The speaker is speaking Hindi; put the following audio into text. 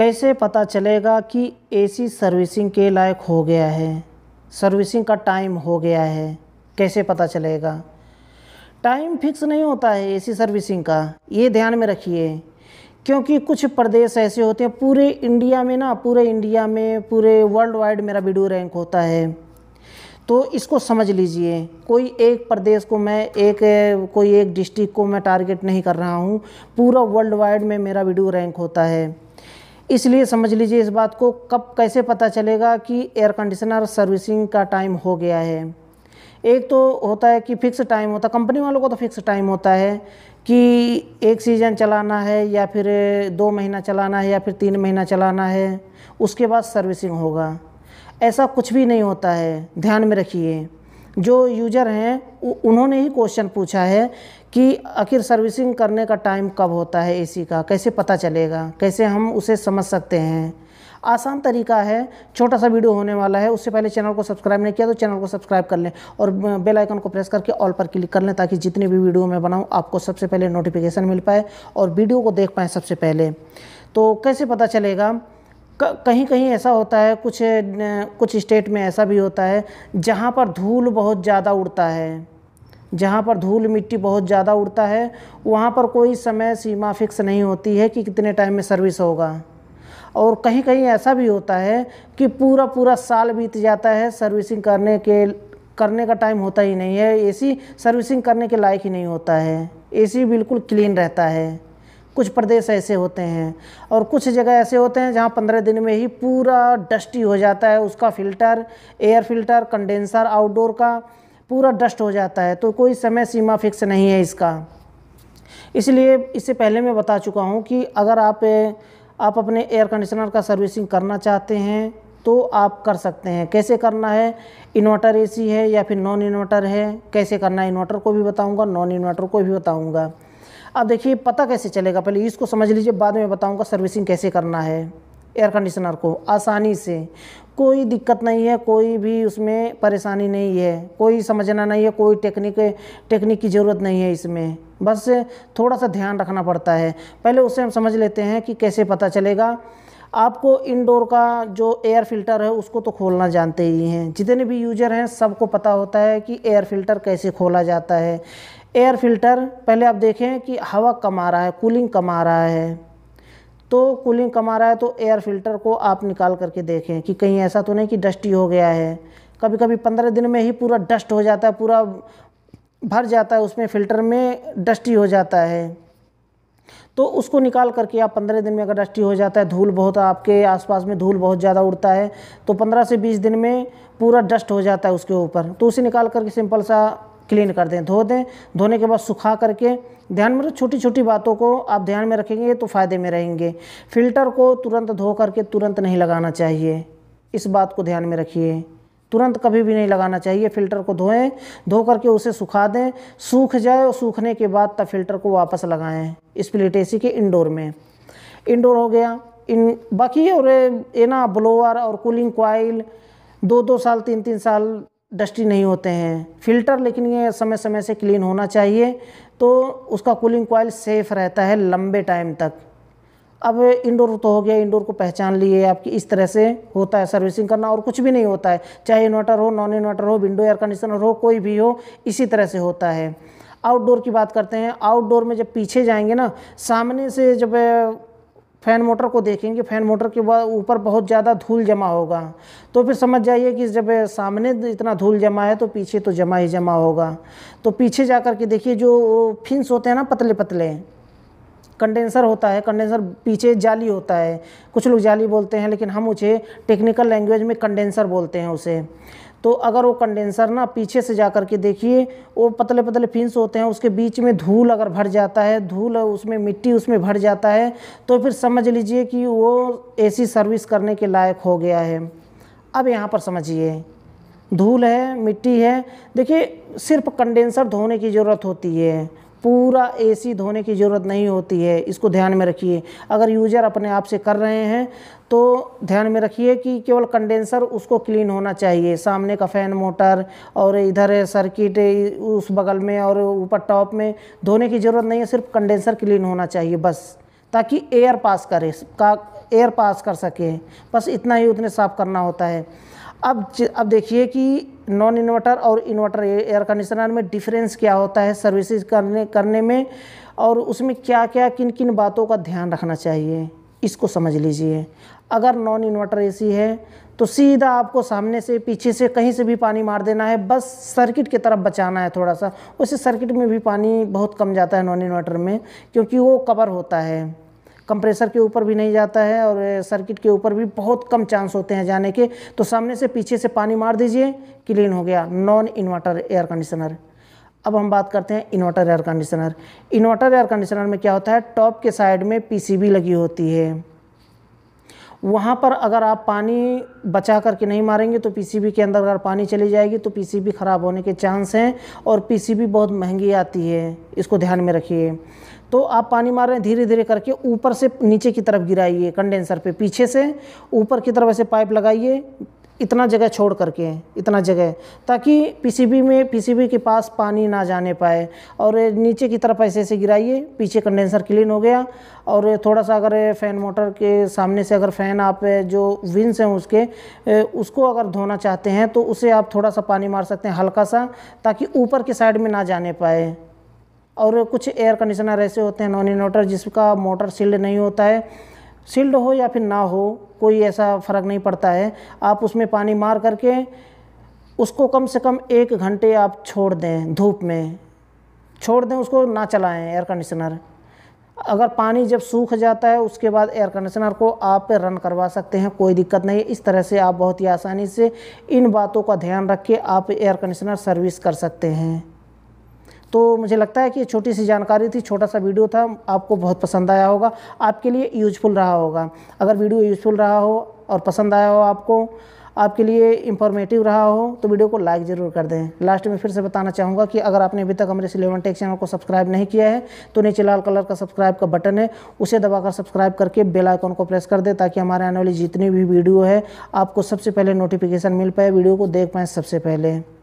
कैसे पता चलेगा कि एसी सर्विसिंग के लायक हो गया है सर्विसिंग का टाइम हो गया है कैसे पता चलेगा टाइम फिक्स नहीं होता है एसी सर्विसिंग का ये ध्यान में रखिए क्योंकि कुछ प्रदेश ऐसे होते हैं पूरे इंडिया में ना पूरे इंडिया में पूरे वर्ल्ड वाइड मेरा वीडियो रैंक होता है तो इसको समझ लीजिए कोई एक प्रदेश को मैं एक कोई एक डिस्ट्रिक्ट को मैं टारगेट नहीं कर रहा हूँ पूरा वर्ल्ड वाइड में मेरा वीडियो रैंक होता है इसलिए समझ लीजिए इस बात को कब कैसे पता चलेगा कि एयर कंडीशनर सर्विसिंग का टाइम हो गया है एक तो होता है कि फ़िक्स टाइम होता है कंपनी वालों को तो फिक्स टाइम होता है कि एक सीज़न चलाना है या फिर दो महीना चलाना है या फिर तीन महीना चलाना है उसके बाद सर्विसिंग होगा ऐसा कुछ भी नहीं होता है ध्यान में रखिए जो यूज़र हैं उन्होंने ही क्वेश्चन पूछा है कि आखिर सर्विसिंग करने का टाइम कब होता है एसी का कैसे पता चलेगा कैसे हम उसे समझ सकते हैं आसान तरीका है छोटा सा वीडियो होने वाला है उससे पहले चैनल को सब्सक्राइब नहीं किया तो चैनल को सब्सक्राइब कर लें और बेल आइकन को प्रेस करके ऑल पर क्लिक कर लें ताकि जितने भी वीडियो मैं बनाऊँ आपको सबसे पहले नोटिफिकेशन मिल पाए और वीडियो को देख पाएँ सबसे पहले तो कैसे पता चलेगा कहीं कहीं ऐसा होता है कुछ कुछ स्टेट में ऐसा भी होता है जहाँ पर धूल बहुत ज़्यादा उड़ता है जहाँ पर धूल मिट्टी बहुत ज़्यादा उड़ता है वहाँ पर कोई समय सीमा फिक्स नहीं होती है कि कितने टाइम में सर्विस होगा और कहीं कहीं ऐसा भी होता है कि पूरा पूरा साल बीत जाता है सर्विसिंग करने के करने का टाइम होता ही नहीं है एसी सर्विसिंग करने के लायक ही नहीं होता है एसी बिल्कुल क्लीन रहता है कुछ प्रदेश ऐसे होते हैं और कुछ जगह ऐसे होते हैं जहाँ पंद्रह दिन में ही पूरा डस्टी हो जाता है उसका filter air filter condenser outdoor का पूरा डस्ट हो जाता है तो कोई समय सीमा फिक्स नहीं है इसका इसलिए इससे पहले मैं बता चुका हूँ कि अगर आप आप अपने एयर कंडीशनर का सर्विसिंग करना चाहते हैं तो आप कर सकते हैं कैसे करना है इन्वर्टर एसी है या फिर नॉन इन्वर्टर है कैसे करना है इन्वर्टर को भी बताऊंगा नॉन इन्वर्टर को भी बताऊंगा अब देखिए पता कैसे चलेगा पहले इसको समझ लीजिए बाद में बताऊंगा सर्विसिंग कैसे करना है एयर कंडीशनर को आसानी से कोई दिक्कत नहीं है कोई भी उसमें परेशानी नहीं है कोई समझना नहीं है कोई टेक्निक टेक्निक की ज़रूरत नहीं है इसमें बस थोड़ा सा ध्यान रखना पड़ता है पहले उसे हम समझ लेते हैं कि कैसे पता चलेगा आपको इंडोर का जो एयर फिल्टर है उसको तो खोलना जानते ही हैं जितने भी यूजर हैं सबको पता होता है कि एयर फिल्टर कैसे खोला जाता है एयर फिल्टर पहले आप देखें कि हवा कम आ रहा है कूलिंग कम आ रहा है तो कूलिंग कम आ रहा है तो एयर फिल्टर को आप निकाल करके देखें कि कहीं ऐसा तो नहीं कि डस्टी हो गया है कभी कभी पंद्रह दिन में ही पूरा डस्ट हो जाता है पूरा भर जाता है उसमें फ़िल्टर में डस्टी हो जाता है तो उसको निकाल करके आप पंद्रह दिन में अगर डस्टी हो जाता है धूल बहुत आपके आसपास में धूल बहुत ज़्यादा उड़ता है तो पंद्रह से बीस दिन में पूरा डस्ट हो जाता है उसके ऊपर तो उसे निकाल करके सिंपल सा क्लीन कर दें धो दें धोने के बाद सुखा करके ध्यान में छोटी छोटी बातों को आप ध्यान में रखेंगे तो फ़ायदे में रहेंगे फिल्टर को तुरंत धो करके तुरंत नहीं लगाना चाहिए इस बात को ध्यान में रखिए तुरंत कभी भी नहीं लगाना चाहिए फ़िल्टर को धोएं धो करके उसे सुखा दें सूख जाए और सूखने के बाद तब फ़िल्टर को वापस लगाएं सी के इंडोर में इंडोर हो गया इन बाकी और ये ना ब्लोअर और कूलिंग कोयल दो दो साल तीन तीन साल डस्टी नहीं होते हैं फ़िल्टर लेकिन ये समय समय से क्लीन होना चाहिए तो उसका कूलिंग कोयल सेफ़ रहता है लंबे टाइम तक अब इंडोर तो हो गया इंडोर को पहचान लिए आपकी इस तरह से होता है सर्विसिंग करना और कुछ भी नहीं होता है चाहे इन्वर्टर हो नॉन इन्वर्टर हो विंडो एयर कंडीशनर हो कोई भी हो इसी तरह से होता है आउटडोर की बात करते हैं आउटडोर में जब पीछे जाएंगे ना सामने से जब फैन मोटर को देखेंगे फैन मोटर के ऊपर बहुत ज़्यादा धूल जमा होगा तो फिर समझ जाइए कि जब सामने इतना धूल जमा है तो पीछे तो जमा ही जमा होगा तो पीछे जा कर के देखिए जो फिंस होते हैं ना पतले पतले कंडेंसर होता है कंडेंसर पीछे जाली होता है कुछ लोग जाली बोलते हैं लेकिन हम उसे टेक्निकल लैंग्वेज में कंडेंसर बोलते हैं उसे तो अगर वो कंडेंसर ना पीछे से जा कर के देखिए वो पतले पतले फिंस होते हैं उसके बीच में धूल अगर भर जाता है धूल उसमें मिट्टी उसमें भर जाता है तो फिर समझ लीजिए कि वो एसी सर्विस करने के लायक हो गया है अब यहाँ पर समझिए धूल है मिट्टी है देखिए सिर्फ कंडेंसर धोने की ज़रूरत होती है पूरा एसी धोने की ज़रूरत नहीं होती है इसको ध्यान में रखिए अगर यूजर अपने आप से कर रहे हैं तो ध्यान में रखिए कि केवल कंडेंसर उसको क्लीन होना चाहिए सामने का फ़ैन मोटर और इधर सर्किट उस बगल में और ऊपर टॉप में धोने की ज़रूरत नहीं है सिर्फ कंडेंसर क्लीन होना चाहिए बस ताकि एयर पास करे का एयर पास कर सके बस इतना ही उतने साफ़ करना होता है अब अब देखिए कि नॉन इन्वर्टर और इन्वर्टर एयर कंडीशनर में डिफरेंस क्या होता है सर्विसेज करने करने में और उसमें क्या क्या किन किन बातों का ध्यान रखना चाहिए इसको समझ लीजिए अगर नॉन इन्वर्टर एसी है तो सीधा आपको सामने से पीछे से कहीं से भी पानी मार देना है बस सर्किट की तरफ बचाना है थोड़ा सा वैसे सर्किट में भी पानी बहुत कम जाता है नॉन इन्वर्टर में क्योंकि वो कवर होता है कंप्रेसर के ऊपर भी नहीं जाता है और सर्किट के ऊपर भी बहुत कम चांस होते हैं जाने के तो सामने से पीछे से पानी मार दीजिए क्लीन हो गया नॉन इन्वर्टर एयर कंडीशनर अब हम बात करते हैं inverter air conditioner inverter air conditioner में क्या होता है टॉप के साइड में पीसीबी लगी होती है वहाँ पर अगर आप पानी बचा करके नहीं मारेंगे तो पीसीबी के अंदर अगर पानी चली जाएगी तो पीसीबी ख़राब होने के चांस हैं और पीसीबी बहुत महंगी आती है इसको ध्यान में रखिए तो आप पानी मार रहे हैं धीरे धीरे करके ऊपर से नीचे की तरफ गिराइए कंडेंसर पे पीछे से ऊपर की तरफ ऐसे पाइप लगाइए इतना जगह छोड़ करके इतना जगह ताकि पीसीबी में पीसीबी के पास पानी ना जाने पाए और नीचे की तरफ ऐसे ऐसे गिराइए पीछे कंडेंसर क्लीन हो गया और थोड़ा सा अगर फ़ैन मोटर के सामने से अगर फ़ैन आप जो विंस हैं उसके उसको अगर धोना चाहते हैं तो उसे आप थोड़ा सा पानी मार सकते हैं हल्का सा ताकि ऊपर के साइड में ना जाने पाए और कुछ एयर कंडीशनर ऐसे होते हैं नॉन इन्वर्टर जिसका मोटर सील्ड नहीं होता है सील्ड हो या फिर ना हो कोई ऐसा फ़र्क नहीं पड़ता है आप उसमें पानी मार करके उसको कम से कम एक घंटे आप छोड़ दें धूप में छोड़ दें उसको ना चलाएं एयर कंडीशनर अगर पानी जब सूख जाता है उसके बाद एयर कंडीशनर को आप रन करवा सकते हैं कोई दिक्कत नहीं इस तरह से आप बहुत ही आसानी से इन बातों का ध्यान रख के आप एयर कंडीशनर सर्विस कर सकते हैं तो मुझे लगता है कि छोटी सी जानकारी थी छोटा सा वीडियो था आपको बहुत पसंद आया होगा आपके लिए यूजफुल रहा होगा अगर वीडियो यूजफुल रहा हो और पसंद आया हो आपको आपके लिए इंफॉर्मेटिव रहा हो तो वीडियो को लाइक ज़रूर कर दें लास्ट में फिर से बताना चाहूँगा कि अगर आपने अभी तक हमारे सिलेवन टेक चैनल को सब्सक्राइब नहीं किया है तो नीचे लाल कलर का सब्सक्राइब का बटन है उसे दबाकर सब्सक्राइब करके बेल आइकॉन को प्रेस कर दें ताकि हमारे आने वाली जितनी भी वीडियो है आपको सबसे पहले नोटिफिकेशन मिल पाए वीडियो को देख पाएँ सबसे पहले